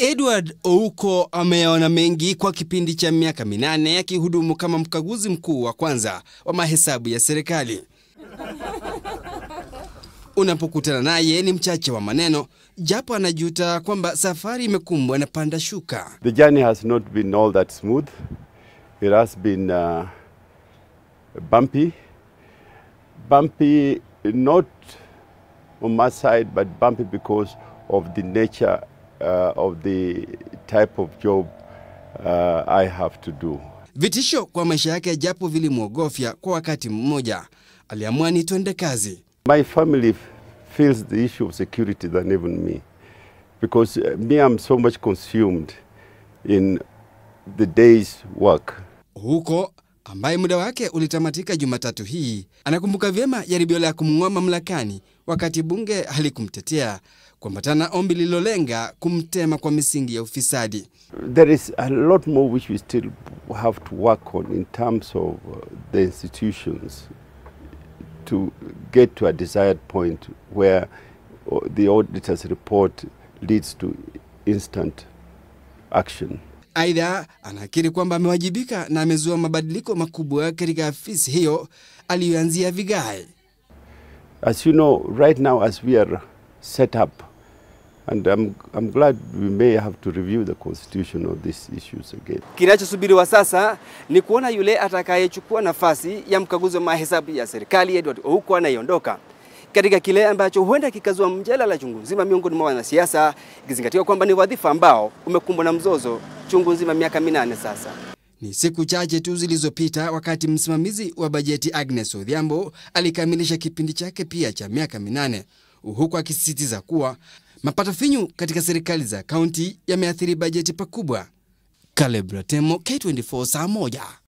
Edward Ouko ameona mengi kwa kipindi cha miaka minane akihudumu kama mkaguzi mkuu wa kwanza wa mahesabu ya serikali. Unapokutana naye ni mchache wa maneno, japo anajuta kwamba safari imekumbwa na panda shuka. The journey has not been all that smooth. It has been uh, bumpy. Bumpy not on my side, but bumpy because of the nature uh, of the type of job uh, I have to do. Vitisho kwa maisha yake japo vilimwogofya kwa wakati mmoja, aliamua ni twende kazi. My family feels the issue of security than even me because uh, me I'm so much consumed in the day's work. Huko ambaye muda wake ulitamatika Jumatatu hii anakumbuka vyema jaribio la kumng'oa mamlakani wakati bunge halikumtetea kuambatana ombi lililolenga kumtema kwa misingi ya ufisadi. There is a lot more which we still have to work on in terms of uh, the institutions to get to a desired point where uh, the auditor's report leads to instant action. Aidha, anakiri kwamba amewajibika na amezua mabadiliko makubwa katika afisi hiyo aliyoanzia vigae. As you know, right now as we are set up and I'm, I'm glad we may have to review the constitution of these issues again. Kinachosubiriwa sasa ni kuona yule atakayechukua nafasi ya mkaguzi wa mahesabu ya serikali Edward Ouko anayeondoka katika kile ambacho huenda kikazua mjadala chungu nzima miongoni mwa wanasiasa, ikizingatiwa kwamba ni wadhifa ambao umekumbwa na mzozo chungu zima miaka minane sasa. Ni siku chache tu zilizopita wakati msimamizi wa bajeti Agnes Odhiambo alikamilisha kipindi chake pia cha miaka minane huku akisisitiza kuwa mapato finyu katika serikali za kaunti yameathiri bajeti pakubwa. Caleb K24, saa moja.